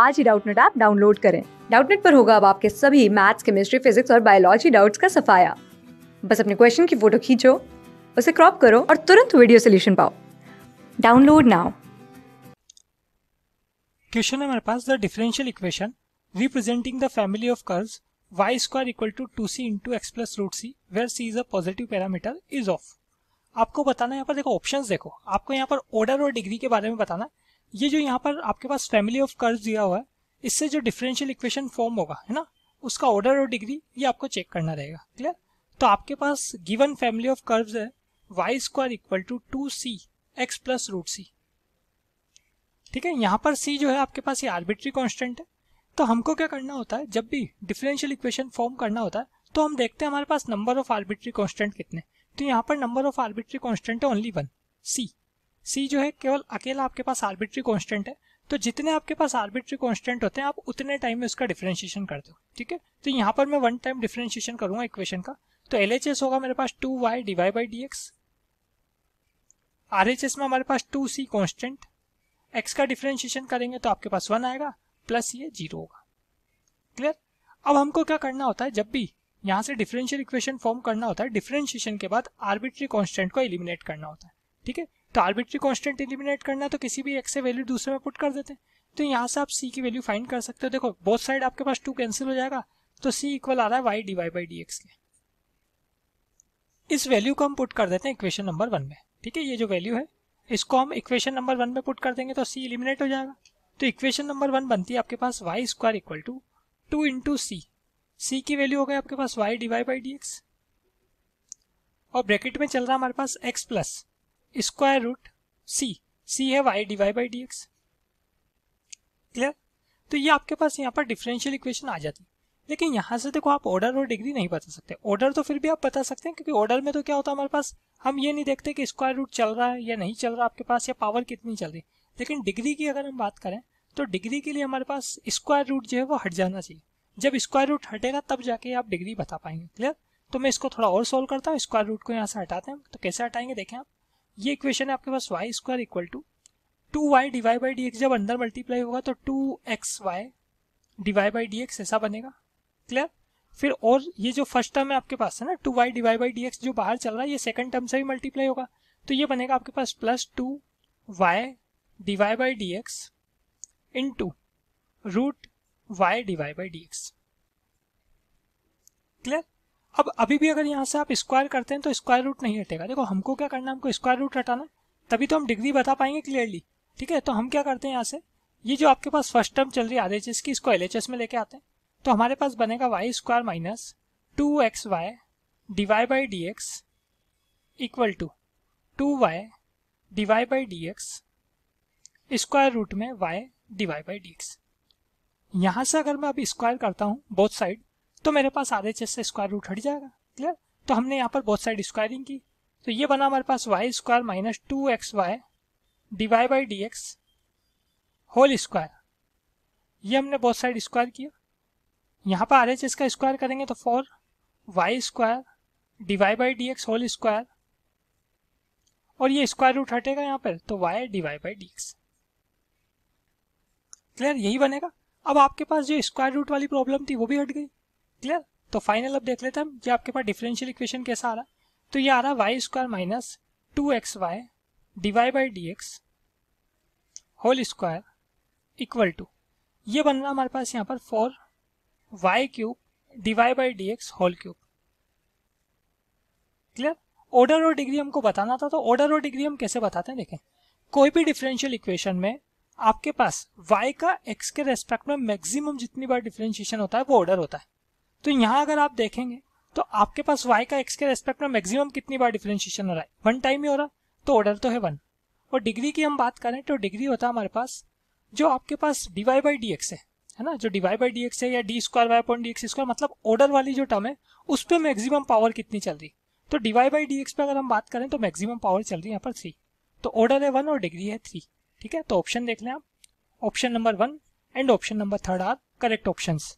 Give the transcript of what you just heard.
आज ही Doubtnut app download करें डाउटनेट पर होगा अब आपके सभी मैथ्स केमिस्ट्री फिजिक्स और बायोलॉजी डाउट्स का सफाया बस अपने क्वेश्चन की फोटो खींचो उसे क्रॉप करो और तुरंत वीडियो सोल्यूशन पाओ डाउनलोड नाउ क्वेश्चन हमारे पास the differential equation representing the family of curves y square equal to 2c into x plus root c where c is a positive parameter is off आपको बताना है यहाँ पर देखो options देखो आपको यहाँ पर ऑर्डर और डिग्री के बारे में बताना ये जो यहाँ पर आपके पास फैमिली ऑफ कर्व दिया हुआ है इससे जो डिफरेंशियल इक्वेशन फॉर्म होगा है ना उसका ऑर्डर और डिग्री ये आपको चेक करना रहेगा क्लियर तो आपके पास गिवन फैमिली ऑफ कर्व्स है y square equal to two C x plus root C ठीक है यहाँ पर सी जो है आपके पास ये आर्बिट्री कॉन्स्टेंट है तो हमको क्या करना होता है जब भी डिफरेंशियल इक्वेशन फॉर्म करना होता है तो हम देखते हैं हमारे पास नंबर ऑफ आर्बिट्री कॉन्स्टेंट कितने तो यहाँ पर नंबर ऑफ आर्बिट्री कॉन्स्टेंट है ओनली वन सी सी जो है केवल अकेला आपके पास आर्बिट्री कॉन्स्टेंट है तो जितने आपके पास आर्बिट्री कॉन्स्टेंट होते हैं आप उतने टाइम में उसका डिफ्रेंशिएशन कर दो ठीक है तो यहाँ पर मैं वन टाइम डिफ्रेंशिएशन करूंगा इक्वेशन का तो एल होगा मेरे पास two y d y by d x R में हमारे पास टू सी कॉन्स्टेंट एक्स का डिफ्रेंशिएशन करेंगे तो आपके पास वन आएगा प्लस ये जीरो होगा क्लियर अब हमको क्या करना होता है जब भी यहाँ से डिफरेंशियल इक्वेशन फॉर्म करना होता है डिफरेंशिएशन के बाद आर्बिट्री कॉन्स्टेंट को एलिमिनेट करना होता है ठीक है तो आर्बिट्री कॉन्स्टेंट एलिमिनेट करना तो किसी भी एक से वैल्यू दूसरे में पुट कर देते हैं तो यहाँ से आप सी की वैल्यू फाइंड कर सकते हो देखो बोथ साइड आपके पास टू कैंसिल हो जाएगा तो सी इक्वल आ रहा है y d y by d x के इस वैल्यू को हम पुट कर देते हैं इक्वेशन नंबर वन में ठीक है ये जो वैल्यू है इसको हम इक्वेशन नंबर वन में पुट कर देंगे तो सी इलिमिनेट हो जाएगा तो इक्वेशन नंबर वन बनती है आपके पास y square equal to two into C C की वैल्यू हो गई आपके पास y d y by d x और ब्रैकेट में चल रहा है हमारे पास x plus square root C C है y d y by d x clear तो ये आपके पास यहाँ पर डिफरेंशियल इक्वेशन आ जाती है लेकिन यहाँ से देखो आप ऑर्डर और डिग्री नहीं बता सकते ऑर्डर तो फिर भी आप बता सकते हैं क्योंकि ऑर्डर में तो क्या होता है हमारे पास हम ये नहीं देखते कि स्क्वायर रूट चल रहा है या नहीं चल रहा आपके पास या पावर कितनी चल रही लेकिन डिग्री की अगर हम बात करें तो डिग्री के लिए हमारे पास स्क्वायर रूट जो है वो हट जाना चाहिए जब स्क्वायर रूट हटेगा तब जाके आप डिग्री बता पाएंगे क्लियर तो मैं इसको थोड़ा और सोल्व करता हूँ स्क्वायर रूट को यहाँ से हटाते हैं तो कैसे हटाएंगे देखें आप ये इक्वेशन है आपके पास y square equal to two y d y by d x जब अंदर मल्टीप्लाई होगा तो two x y d y by d x ऐसा बनेगा क्लियर फिर और ये जो फर्स्ट टर्म है आपके पास है ना two y d y by d x जो बाहर चल रहा है ये सेकंड टर्म से भी मल्टीप्लाई होगा तो ये बनेगा आपके पास plus two y d y by d x into root y d y by d x clear अब अभी भी अगर यहाँ से आप स्क्वायर करते हैं तो स्क्वायर रूट नहीं हटेगा देखो हमको क्या करना है हमको स्क्वायर रूट हटाना है तभी तो हम डिग्री बता पाएंगे क्लियरली ठीक है तो हम क्या करते हैं यहाँ से ये जो आपके पास फर्स्ट टर्म चल रही है आरएचएस की इसको एल में लेके आते हैं तो हमारे पास बनेगा y square minus two x y d y by d x equal to two y d y by d x square root में y d y by d x यहाँ से अगर मैं अब स्क्वायर करता हूँ बोथ साइड तो मेरे पास आधे चेस से स्क्वायर रूट हट जाएगा क्लियर तो हमने यहाँ पर बहुत साइड स्क्वायरिंग की तो ये बना हमारे पास y square minus two x y d y by d x whole square ये हमने बहुत साइड स्क्वायर किया यहाँ पर आर एच एस का स्क्वायर करेंगे तो four y square d y by d x whole square और ये स्क्वायर रूट हटेगा यहाँ पर तो y d y by d x clear यही बनेगा अब आपके पास जो स्क्वायर रूट वाली प्रॉब्लम थी वो भी हट गई क्लियर तो फाइनल अब देख लेते हैं कि आपके पास डिफरेंशियल इक्वेशन कैसा आ रहा तो ये आ रहा y square minus two x y d y by d x whole square equal to ये बन रहा हमारे पास यहाँ पर four y cube d y by d x whole cube clear order और डिग्री हमको बताना था तो ऑर्डर और डिग्री हम कैसे बताते हैं देखें कोई भी डिफरेंशियल इक्वेशन में आपके पास y का x के रेस्पेक्ट में मैक्सिमम जितनी बार डिफरेंशिएशन होता है वो ऑर्डर होता है तो यहाँ अगर आप देखेंगे तो आपके पास y का x के रेस्पेक्ट में मैक्सिमम कितनी बार डिफरेंशिएशन हो रहा है वन टाइम ही हो रहा तो ऑर्डर तो है वन और डिग्री की हम बात करें तो डिग्री होता है हमारे पास जो आपके पास डीवाई बाई डी एक्स है है ना जो डी बाई डी एक्स है या d square y upon d x square मतलब ऑर्डर वाली जो टर्म है उस पर मैक्सिमम पावर कितनी चल रही तो डीवाई बाई डी एक्स पे अगर हम बात करें तो मैक्सिमम पावर चल रही है यहाँ पर थ्री तो ऑर्डर है वन और डिग्री है थ्री ठीक है तो ऑप्शन देख लें आप option number one and option number third are correct options